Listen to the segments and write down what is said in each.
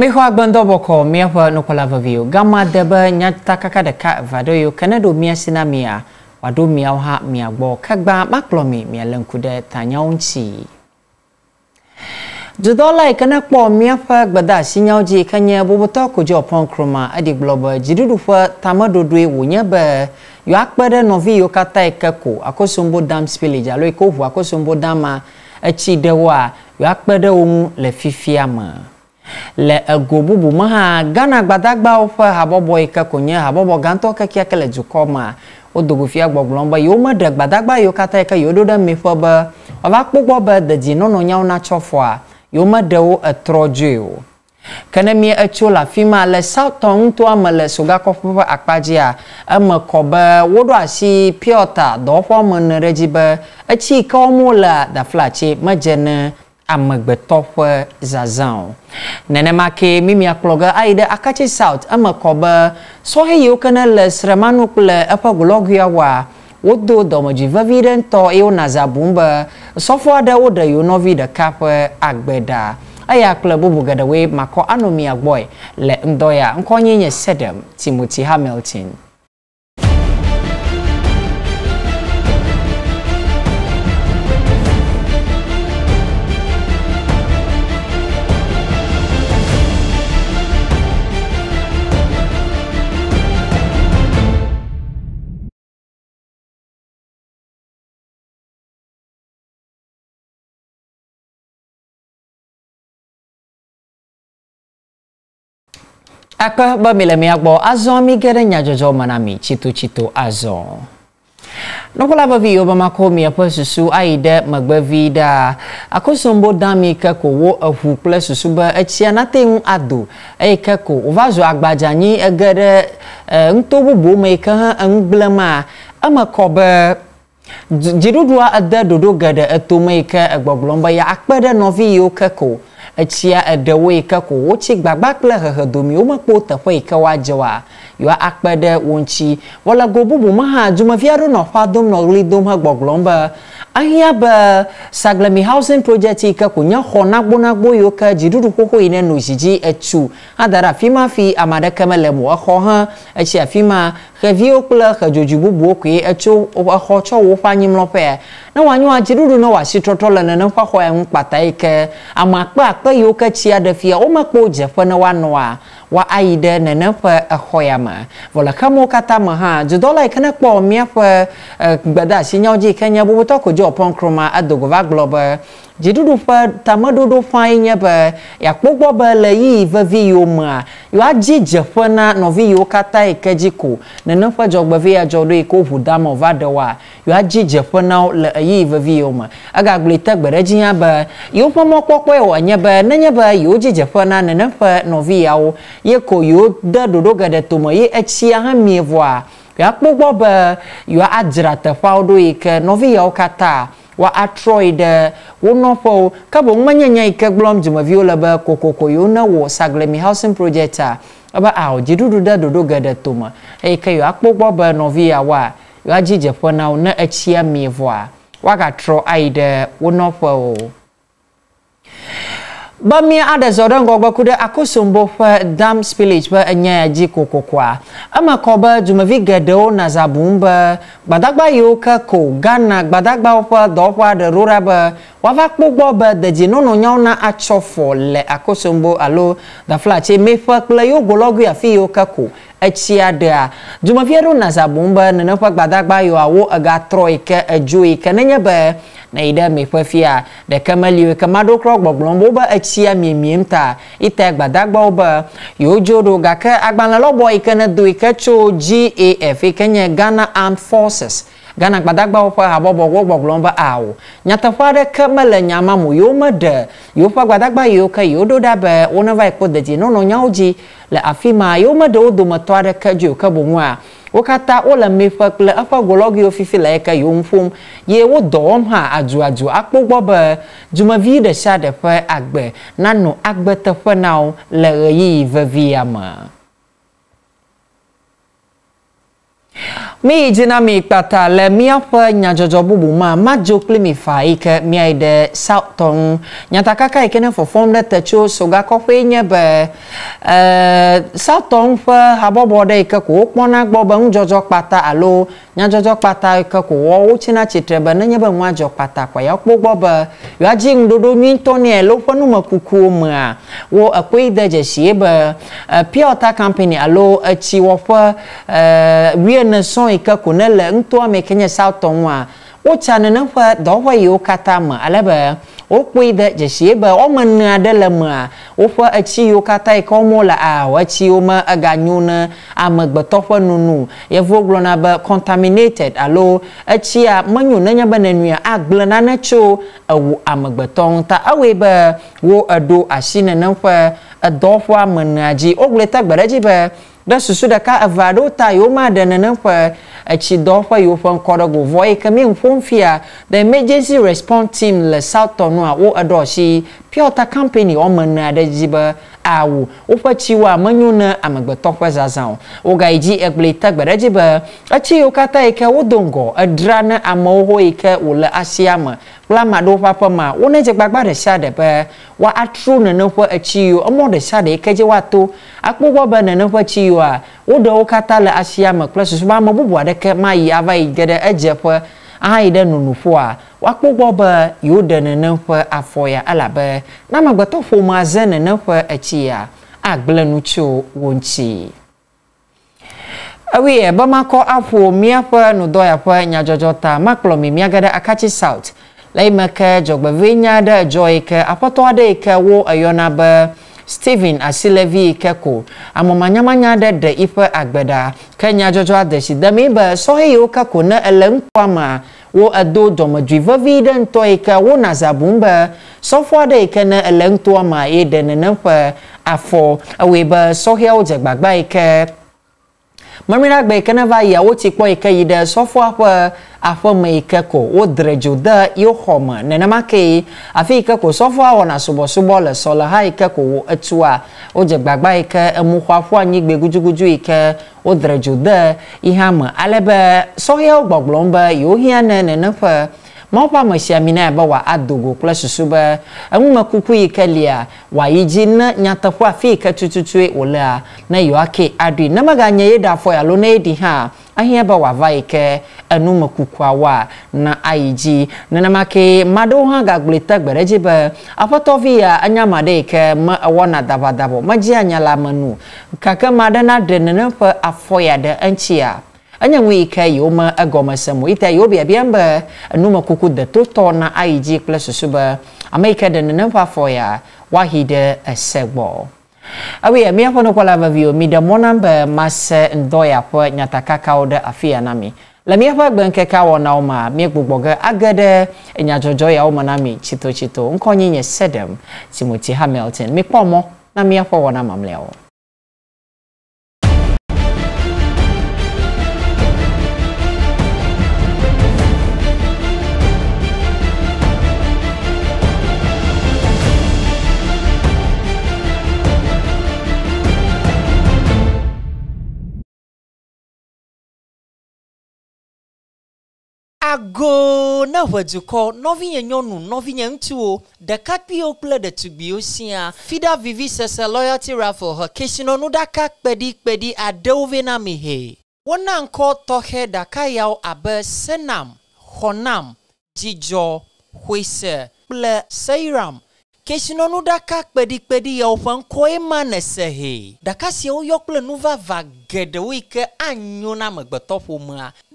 mixɔ agbɛndɔbɔkɔ míaƒe nukpɔlavevio gama de be nyatakaka ɖeka eve aɖe yiwo ke ne ɖo míasi na mia wòaɖo miawo hã miagbɔ kegba makplɔ mi miale ŋku ɖe tanyawo ŋuti dudɔla yi ke nekpɔ míaƒe gbedeasi nyawo dzi yi ke nye bobotɔ kodzɔ pɔnkroma eɖi gblɔ be dziɖuɖu ƒe tameɖoɖoe wònye be yewoakpe ɖe nɔvi yiwo katã yi ke ko akosombo dam spillage alo yi ke woʋu akosombo dama etsi ɖewoa yewoakpe ɖe wo ŋu le fifia me le ego bubu me hã ghana gbadagbawo ƒe habɔbɔ yi ke ko nye habɔbɔ gãtɔ kekeake le dukɔ mea wodogo fia gbɔgblɔm be yewo meɖe gbadagba yiwo katã yi ke yewo ɖo ɖe meƒe be woava kpɔgbɔ be dedienɔnɔnyawo natsɔ fɔa yewo meɖe wo etrɔ dzoe o ke ne mie etso le afi ma le southtown ŋutoa me le sogakɔƒe ƒe akpa dzia eme kɔ be woɖo asi piota dɔwɔƒe ame ene ɖe dzi be etsi yi ke wɔm wolea daflatsi medze ne amegbetɔ ƒe zazã o nenema ke mimia kplɔ ayi ɖe akatsi south eme kɔ be sɔhe yiwo ke ne le sremanu kple eƒe gulɔguia wɔa wodo dɔmedzoe vevi ɖe ŋutɔ eye wona za bum be sɔfo aɖe woɖe yewo nɔvi ɖeka ƒe agbe ɖaa eya kple bubu geɖewoe makɔ anɔ mia gbɔe le ŋdɔ ya ŋkɔ nye nye sedem timothy hamilton akpe be mi le mia gbɔ azɔ mi ge ɖe nyadzɔdzɔ me na mi tsitotsito azɔ nukula vevi yiwo be makɔ miaƒe susu ayi ɖe megbevi ɖaa akosombo dami ke ko wo eʋu kple susu be etsia nate ŋu ado eyi ke ko wova zu agbadzanyi ege ɖe e, ŋuto e e, bubu me yi ke hã eŋu gblema eme kɔ be dziɖuɖua ede ɖoɖo geɖe etome yi ke egbɔgblɔm be ya akpe ɖe nɔvi yiwo ke ko etsia eɖewo yi ke ko wotsi gbagba kple hehedomiwo mekpɔ teƒe yi ke woadze wa yewoa akpe ɖe wo ŋutsi wɔlego bubu me hã dumevi aɖewo nɔ ƒa dom nɔ ɣli dom hegbɔgblɔm be ahia be saglemi housing project yi ke ko nye xɔ nagbonagbo yiwo ke dziɖuɖu xoxo yi ne nɔ zi dzi etu hada ɖe afi ma fi ame aɖeke mele mo exɔ hã etsi afi ma xeviwo kple xedzodzi bubuwo koe etso exɔ tsɔ woƒe anyimlɔƒea ne woanyɔ dziɖuɖu ne wòasi trɔtrɔ le nenem ƒe xɔ ya ŋu kpata yi ke ame akpe aƒe yiwo ke tsia ɖe fia womekpɔ dzeƒe ne woanɔa woayi ɖe nene ƒe exɔ ya me vɔ le xemewo katã me hã dzodɔla yi ke ne kpɔ míaƒe gbedeasinyawo dzi yi ke nye bobotɔ kodzo ɔpɔnkroma edogo va gblɔ be dziɖuɖu ƒe tameɖoɖo ƒãe nye be yakpɔ gbɔ be le yiyi vevi yiwo mea yewoadzi dzeƒe na nɔvi yiwo katã yi ke dzi ko nene ƒe dzɔgbevi ya dzɔ ɖo yi ke woʋu dame va ɖe woa yewoadzi dzeƒe na wo le eyiyi vevi yiwo me egagblɔe te gbe ɖe dzi hã be yewo ƒe mɔkpɔkpɔe wòanye be nenye be yewo dzi dzeƒe na nene ƒe nɔvi yawo ye ko yewo de ɖoɖo geɖe tome ye etsia hã mie vɔa yeakpɔ gbɔ be yewoa adzra teƒeawo ɖo yi ke nɔvi yawo katã wa atrɔ yi ɖe wo nɔƒewo ke boŋ menye nya yi ke gblɔm dumeviwo le be kokoko yiwo ne wɔ saglemi housing project a ebe awo dziɖuɖu ɖe ɖoɖo geɖe tome eyi ke yewoakpɔ gbɔ be nɔvi yawoa yewoadzi dzeƒe na wo ne etsia mie vɔa woagatrɔ ayi ɖe wo nɔƒewo bami ada zɔrɔ ŋgɔgba ku ɖe akosombo ƒe dam spillage ƒe enya ya dzi kokokoa eme kɔ be dumevi geɖewo na za bum be gbadagba yiwo ke ko ghana gbadagbawo ƒe dɔwɔƒe aɖe ɖo ɖa be woava kpɔ gbɔ be dedienɔnɔnyawo na atsɔ fɔ le akosombo alo dafilatsi meƒe kple yogolɔgoe afi yiwo ke ko etsia ɖea dzomevi aɖewo na zabom be nene ƒe gbadagba yewoa wo egatrɔ yi ke edzo yi ke nenye be ne ɖe mi ƒe fia ɖeke meli yi ke ma ɖewo kura gbɔgblɔm wobe etsia miemiem ta yi ta gbadagbawo be yewo dzo ɖo gake agbalẽ lɔbɔ yi ke ne do yi ke tso GAF yi ke nye Ghana Armed Forces Ghana gbadagbawo ƒe habɔbɔ wo gbɔgblɔm be awo nyateƒe aɖeke mele nya ma mo yewo meɖe yewo ƒe gbadagba yiwo ke yewo ɖo ɖa be woneva yi kpo dedienɔnɔ nyawo dzi le afi ma ye womeɖe wo dometɔ aɖeke dzi o ke boŋu a wo katã wole meƒe kple eƒe golɔgiwo fifi le yeke yewo ŋu ƒom ye wo dɔ wɔm hã aduadu akpɔ gbɔ be dumevi ɖe sia ɖe ƒe agbe nanɔ agbeteƒe na wo le ɣeyiɣi vevia me. mi yi dzina mi kpata le míaƒe nyadzɔdzɔ bubu ma madzo kpli mi fa yi ke mia yi ɖe sautɔ ŋu nyatakaka yi ke ne fɔfɔm ɖe te tso sogakɔƒee nye be e, sautɔ ŋu ƒe habɔbɔ ɖe yi ke ko wokpɔna gbɔ be ŋudzɔdzɔ kpata alo nyadzɔdzɔ kpata yi ke ko wɔ wotsina tsitre be nenye be ŋuadzɔ kpata kɔ ya kpɔ gbɔ be yewoadzi ŋuɖoɖo nyuitɔ nɛ le woƒe numekukuwo mea wo ekpe yi de dzesi be e, pure water company alo etsiwɔƒe wiene e, sɔn yi ke ko ne le ŋutɔ me ke nye Southtown wotsa nenem ƒe dɔwɔƒe yiwo katã me alebe wokpɔe ɖe dzesie be wɔme ene aɖe le mea woƒe etsi yiwo katã yi ke wɔmɔ le awo etsiwo me eganyo ne amegbetɔ ƒe nunu yevuwo gblɔna be contaminated alo etsia menyo nenye be nenuia agblẽ nane tso ewu amegbetɔ ŋuta ewoe be wo eɖo asi nenem ƒe edɔwɔƒea me nea dzi wogblɔe te ɖe dzi be ɖe susu ɖeka eve aɖewo ta yiwo ma ɖe nenem ƒe etsidɔ ƒe yiwo ƒe ŋkɔ ɖe go vɔ yi ke mi ƒom fia the emergency response team le south tɔnua wo eɖo asi pure water company wɔme ene aɖe dzi be awu woƒe tsiwoa menyo ne amegbetɔ ƒe zazã o wogayi dzi egble te gbe ɖe dzi be etsi yiwo katã yi ke wodo ŋgɔ edra ne amewo ho yi ke wòle asia me kple ame aɖewo ƒe aƒema wone dze gbagba ɖe sia ɖe be woatro nene ƒe etsi yiwo emɔ ɖe sia ɖe yi ke dzi woato akpɔ gbɔ be nene ƒe etsi yiwoa woɖe katã le asia me kple susu be ame bubu aɖeke ma yi ava yi ge ɖe edzeƒe ayi ɖe nunuƒo a woakpɔ gbɔ be yewo ɖe nenem ƒe afɔ ya elabe ne amegbetɔ ƒomea ze nenem ƒe etsi ya agblẽ nu tso wo ŋuti. ewie be makɔ aƒo míaƒe nudɔyaƒe nyadzɔdzɔ ta makplɔ mi míage ɖe akatsi south le yi me ke dzɔgbevi nya aɖe dzɔ yi ke aƒetɔ aɖe yi ke wo eyɔna be stephen asilevi keko amamanyamanya aɖe ɖe yiƒe agbeda ɖa ke nyadzɔdzɔ adesi dem yi be sɔhe yiwo keko ne ele ŋkua mea wo edo dɔmedzoe vevi ɖe ŋutɔ yi ke wona za bum be sɔfo aɖe yi ke ne ele ŋutɔa mea ye ɖe nenem ƒe afɔ ewɔe be sɔheawo dze gbagba yi ke mamiragbe yi ke ne va yia wotsi kpɔ yi ke yi ɖe sɔfoa ƒe aƒeme yi ke ko wodre dzo de yewo xɔme nenema ke yi afi yi ke ko sɔfoa wɔna subɔsubɔ le sɔleha yi ke ko etua wodze gbagba yi ke emu xɔa ƒu gudugudu yi ke wodre dzo de yi hã me alebe sɔhɛawo gbɔgblɔm be yewo hiã ne nene ƒe ma woƒe amesiamina be wòadogo kple susu be enumekuku yi ke lia wòayi e dzi ne nyateƒe afi yi ke tututue wòlea ne yewoake aɖui ne meganye ye ɖe afɔ alo ne ye ɖi hã ahia be wòava yi ke enumekukuawoa na ayi dzi nenema ke ma ɖewo hã gagblɔe te gbe ɖe dzi be aƒetɔvi ya enye ame aɖe yi ke me ewɔna dabadabɔ medzia nya le ame nu gake ma na ɖe nene ƒe afɔ ya ɖe eŋutia anya ŋu yi ke yewo me egɔme se mo yi ta yewo biabiam be numekuku detotɔ na ayi dzi kple susu be ame yi ke ɖe nenem ƒe ya woahi ɖe ese gbɔ awi ya míaƒe nukpɔla veviwo mi ɖe mɔ nam be mase ŋdɔ ya ƒe nyatakakawo ɖe afi ya na mi le míaƒe gbeŋkekea wɔnawo ma míegbugbɔ ge age ɖe nyadzɔdzɔ yawo me na mi tsitotsito ŋkɔ nye sedem timothy hamilton mikpɔ mɔ na míaƒe wɔna ago ne ʋedukɔ nɔvinye nyɔnu nɔvinye ŋutsuwo ɖekakpuiwo kple ɖetugbiwo sia fida vivi sese loyalty raffle he kesinɔnuɖaka kpeɖikpeɖi aɖewo vɛ na mi he wona ŋkɔ tɔxɛ ɖaka yawo abe senam xɔnam dzidzɔ xoese kple seiram kesinɔnuɖaka kpeɖikpeɖi yawo ƒe ŋkɔe ma nese he ɖaka siawo yɔ kple nuvava geɖewo yi ke anyo na amegbetɔ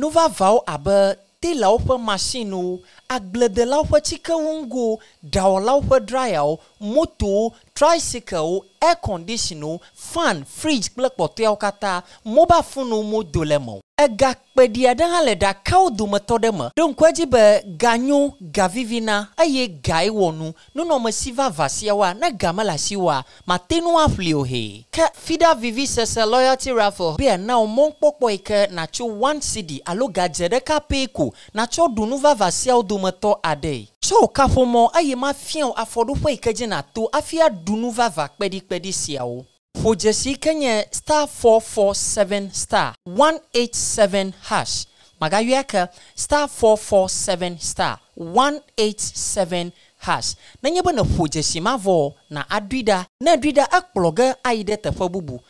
nuvavawo abe telawo ƒe masiniwo agbledelawo ƒe tsikewo ŋgowo ɖawɔlawo ƒe drayawo motowo tricyclewo air conditionwo fan fridge kple kpɔtɔeawo katã mobile fonuwo modo le me egakpeɖi aɖe hã le ɖakawo dometɔ ɖe me ɖo ŋkue dzi be ganyo gavivina eye gae wɔ nu nunɔmesi vavã siawoa ne ga mele asiwoa mate nu aƒli o he ke fida vivi sese loyalty raffle bia na wo mɔnkpɔkpɔ yi ke natso one city alo gadze ɖeka pee ko natsɔ ɖu nu vavã siawo dometɔ aɖee tsɔ wò kaƒomɔ eye ma fia wò afɔɖoƒe yi ke dzi nato hafi aɖu nu vavã kpeɖikpeɖi siawo hojesi kenye star 447 star 187 hash magayueka star 447 star 187 hash nenye be ne ƒo dzesi ma vɔ na aɖui ɖa ne ɖui ɖa ekplɔ ge ayi bubu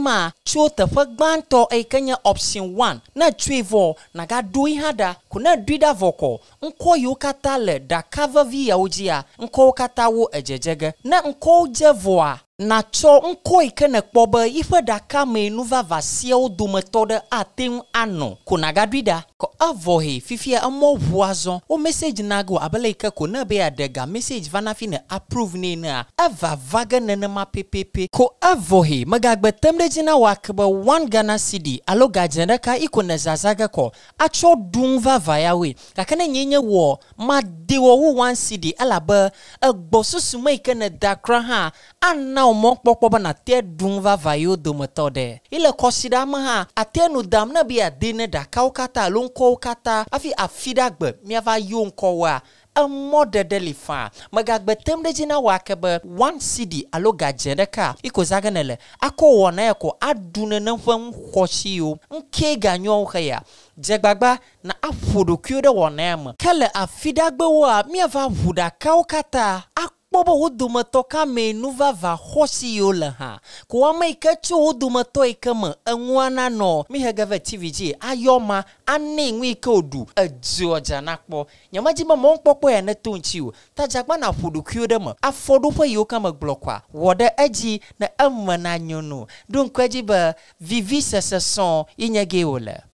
ma tso teƒe gbãtɔ eyi option 1 na tsoe vɔ nagaɖo yi hã ɖa ko ne ɖui ɖa vɔ kɔ ŋkɔ le ɖaka vevi yawo dzia ŋkɔwo katã wo edzedze natsɔ ŋkɔ yi ke nekpɔ be yiƒe ɖaka me nu vavã siawo dometɔ ɖe ate ŋu anɔ ko nagaɖui ɖa kɔ avɔ he fifia emɔ ʋu azɔ wo message na go abe le yi ke ko ne be yeaɖe ga message va na ne approve nɛ nea eva va ge nenema pepepe ko avɔ he megagbe tem ɖe dzi na wò ake be one ghana cd alo gadze ɖeka yi ko ne zaza ge kɔ atsɔ ɖu ŋu vavã yawoe gake ne nye nye wɔ made wu one cd elabe egbɔsusu me yi ke ne da kura hã ana o mɔkpɔkpɔ bena te ɖum vava yewo dometɔ ɖe ele kɔsiɖa me hã ate nu dam ne be ade ne ɖakawo katã alo ŋkɔwo katã hafi afi ɖe agbe miava yewo ŋkɔwoa emɔɖeɖe li faa megagbe tem ɖe dzi na wɔ ake be one cd alo gadze ɖeka yi ko zage ne le akɔ wɔ na ya ko aɖu nene ƒe nuxɔsiwo ŋkee ganyɔwo he dzegbagba na aƒo ɖokuiwo ɖe wɔnaya me ke le afi ɖa gbewoa ʋu ɖakawo katã kpɔ be wo dometɔ ka mee nu vavã xɔsi yiwo le hã ko ame yi ke tso wo dometɔ yi ke me enua nanɔ mihe ge ve tv dzi ayɔ ma anɛ ŋu yi ke wòɖu edzoɔdza nakpɔ nyamadzi be mɔnukpɔkpɔ ya ne to ŋtsi o tadzakpa na ƒo ɖokuiwo ɖe me afɔɖoƒe yiwo ke me gblɔ koa wɔ ɖe edzi ne eme na nyɔnu ɖo ŋkue dzi be vivi sese sɔŋ yi nye ge wòle